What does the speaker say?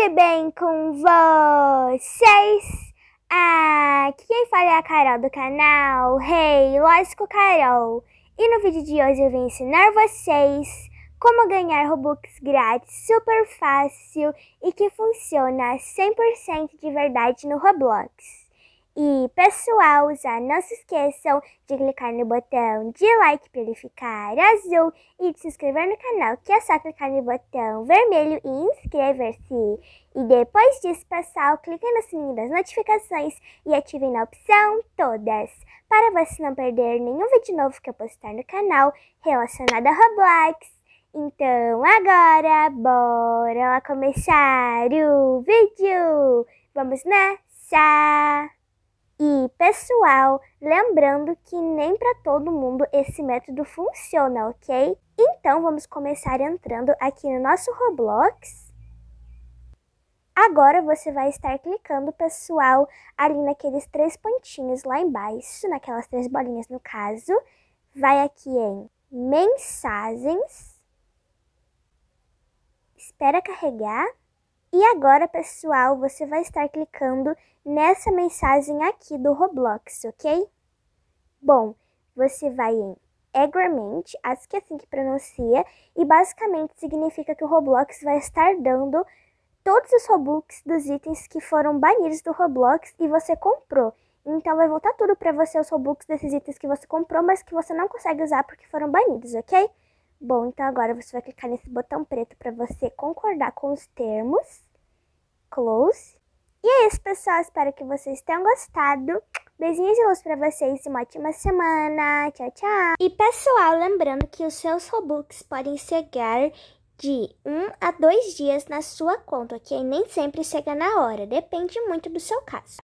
Tudo bem com vocês? Aqui quem fala é a Carol do canal Rei hey, Lógico Carol. E no vídeo de hoje eu vim ensinar vocês como ganhar Robux grátis super fácil e que funciona 100% de verdade no Roblox. E pessoal, já não se esqueçam de clicar no botão de like para ele ficar azul e de se inscrever no canal, que é só clicar no botão vermelho e inscrever-se. E depois disso, pessoal, cliquem no sininho das notificações e ativem na opção Todas, para você não perder nenhum vídeo novo que eu postar no canal relacionado a Roblox. Então agora, bora lá começar o vídeo! Vamos nessa! Pessoal, lembrando que nem para todo mundo esse método funciona, ok? Então vamos começar entrando aqui no nosso Roblox. Agora você vai estar clicando, pessoal, ali naqueles três pontinhos lá embaixo, naquelas três bolinhas no caso. Vai aqui em Mensagens. Espera carregar. E agora, pessoal, você vai estar clicando nessa mensagem aqui do Roblox, ok? Bom, você vai em Agrament, acho que é assim que pronuncia, e basicamente significa que o Roblox vai estar dando todos os Robux dos itens que foram banidos do Roblox e você comprou. Então vai voltar tudo para você os Robux desses itens que você comprou, mas que você não consegue usar porque foram banidos, ok? Bom, então agora você vai clicar nesse botão preto para você concordar com os termos. Close. E é isso, pessoal. Espero que vocês tenham gostado. Beijinhos de luz para vocês e uma ótima semana. Tchau, tchau. E, pessoal, lembrando que os seus Robux podem chegar de um a dois dias na sua conta, ok? Nem sempre chega na hora, depende muito do seu caso.